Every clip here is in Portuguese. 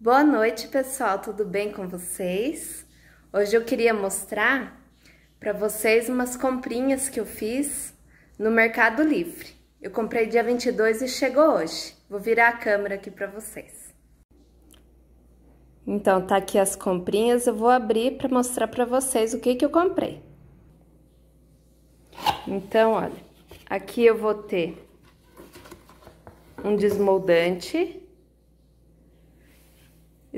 Boa noite, pessoal, tudo bem com vocês? Hoje eu queria mostrar para vocês umas comprinhas que eu fiz no Mercado Livre. Eu comprei dia 22 e chegou hoje. Vou virar a câmera aqui para vocês. Então, tá aqui as comprinhas, eu vou abrir para mostrar para vocês o que que eu comprei. Então, olha, aqui eu vou ter um desmoldante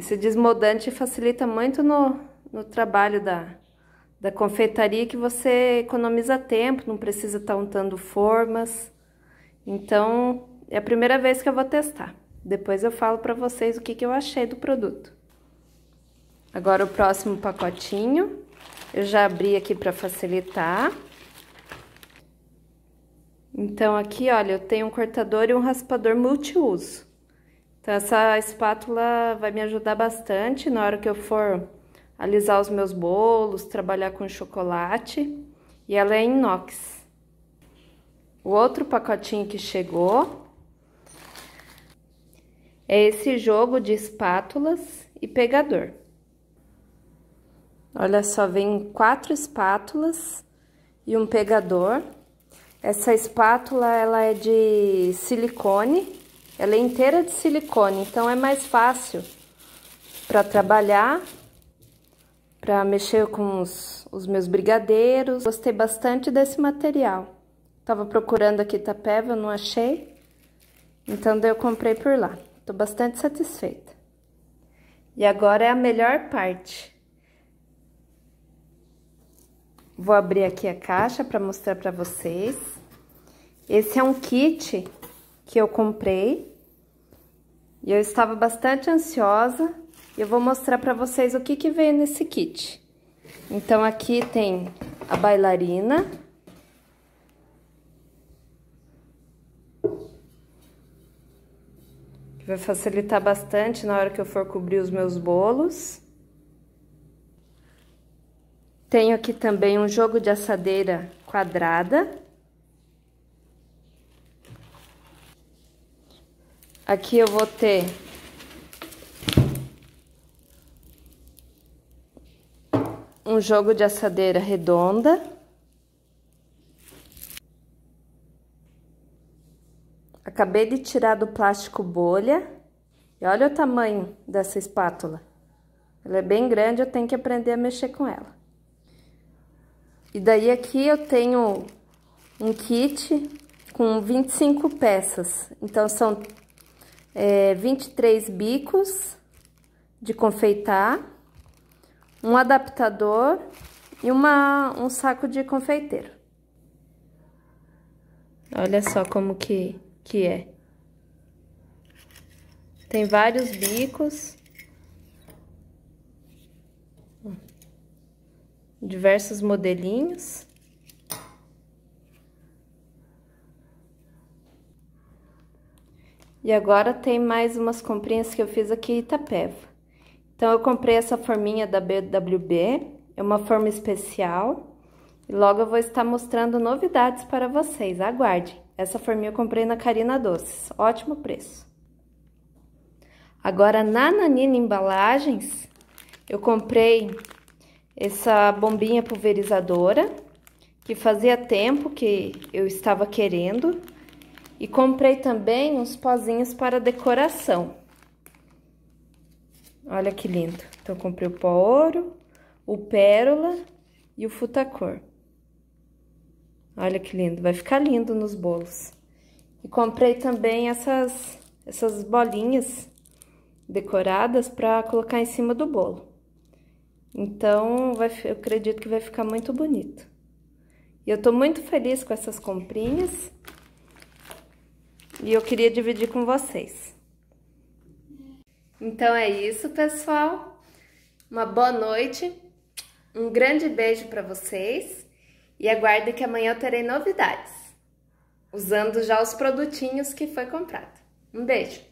esse desmodante facilita muito no, no trabalho da, da confeitaria que você economiza tempo, não precisa estar untando formas. Então, é a primeira vez que eu vou testar. Depois eu falo para vocês o que, que eu achei do produto. Agora o próximo pacotinho. Eu já abri aqui para facilitar. Então, aqui, olha, eu tenho um cortador e um raspador multiuso. Então, essa espátula vai me ajudar bastante na hora que eu for alisar os meus bolos, trabalhar com chocolate. E ela é inox. O outro pacotinho que chegou é esse jogo de espátulas e pegador. Olha só, vem quatro espátulas e um pegador. Essa espátula, ela é de silicone ela é inteira de silicone, então é mais fácil para trabalhar, para mexer com os, os meus brigadeiros. Gostei bastante desse material. Tava procurando aqui Tapeva, não achei. Então daí eu comprei por lá. Tô bastante satisfeita. E agora é a melhor parte. Vou abrir aqui a caixa para mostrar para vocês. Esse é um kit que eu comprei e eu estava bastante ansiosa e eu vou mostrar para vocês o que, que veio nesse kit. Então, aqui tem a bailarina. Que vai facilitar bastante na hora que eu for cobrir os meus bolos. Tenho aqui também um jogo de assadeira quadrada. Aqui eu vou ter um jogo de assadeira redonda. Acabei de tirar do plástico bolha. E olha o tamanho dessa espátula. Ela é bem grande, eu tenho que aprender a mexer com ela. E daí aqui eu tenho um kit com 25 peças. Então, são é, 23 bicos de confeitar, um adaptador e uma, um saco de confeiteiro. Olha só como que, que é. Tem vários bicos. Diversos modelinhos. E agora tem mais umas comprinhas que eu fiz aqui em Itapeva. Então, eu comprei essa forminha da BWB, é uma forma especial. E logo eu vou estar mostrando novidades para vocês, aguarde. Essa forminha eu comprei na Carina Doces, ótimo preço. Agora, na Nanina Embalagens, eu comprei essa bombinha pulverizadora, que fazia tempo que eu estava querendo. E comprei também uns pozinhos para decoração. Olha que lindo. Então, comprei o pó ouro, o pérola e o futacor. Olha que lindo. Vai ficar lindo nos bolos. E comprei também essas, essas bolinhas decoradas para colocar em cima do bolo. Então, vai, eu acredito que vai ficar muito bonito. E eu tô muito feliz com essas comprinhas e eu queria dividir com vocês. Então é isso, pessoal. Uma boa noite, um grande beijo para vocês e aguardem que amanhã eu terei novidades, usando já os produtinhos que foi comprado. Um beijo!